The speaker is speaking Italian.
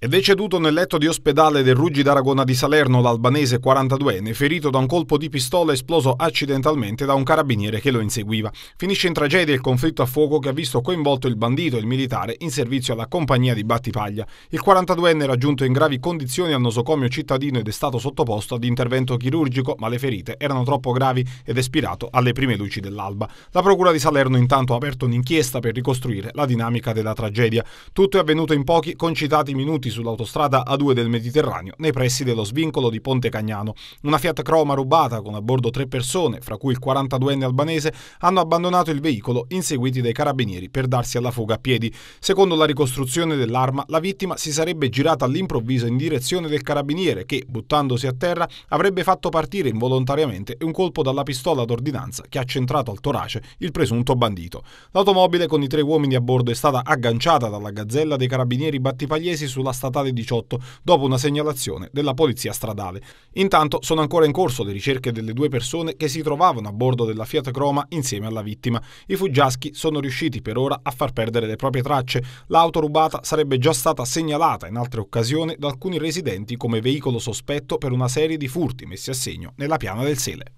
È deceduto nel letto di ospedale del Ruggi d'Aragona di Salerno l'albanese 42enne, ferito da un colpo di pistola esploso accidentalmente da un carabiniere che lo inseguiva. Finisce in tragedia il conflitto a fuoco che ha visto coinvolto il bandito e il militare in servizio alla compagnia di Battipaglia. Il 42enne era giunto in gravi condizioni al nosocomio cittadino ed è stato sottoposto ad intervento chirurgico, ma le ferite erano troppo gravi ed è spirato alle prime luci dell'alba. La procura di Salerno intanto ha aperto un'inchiesta per ricostruire la dinamica della tragedia. Tutto è avvenuto in pochi concitati minuti caduti sull'autostrada A2 del Mediterraneo, nei pressi dello svincolo di Ponte Cagnano. Una Fiat Croma rubata con a bordo tre persone, fra cui il 42enne albanese, hanno abbandonato il veicolo inseguiti dai carabinieri per darsi alla fuga a piedi. Secondo la ricostruzione dell'arma, la vittima si sarebbe girata all'improvviso in direzione del carabiniere che, buttandosi a terra, avrebbe fatto partire involontariamente un colpo dalla pistola d'ordinanza che ha centrato al torace il presunto bandito. L'automobile con i tre uomini a bordo è stata agganciata dalla gazzella dei carabinieri battipagliesi sulla statale 18 dopo una segnalazione della polizia stradale. Intanto sono ancora in corso le ricerche delle due persone che si trovavano a bordo della Fiat Croma insieme alla vittima. I fuggiaschi sono riusciti per ora a far perdere le proprie tracce. L'auto rubata sarebbe già stata segnalata in altre occasioni da alcuni residenti come veicolo sospetto per una serie di furti messi a segno nella piana del Sele.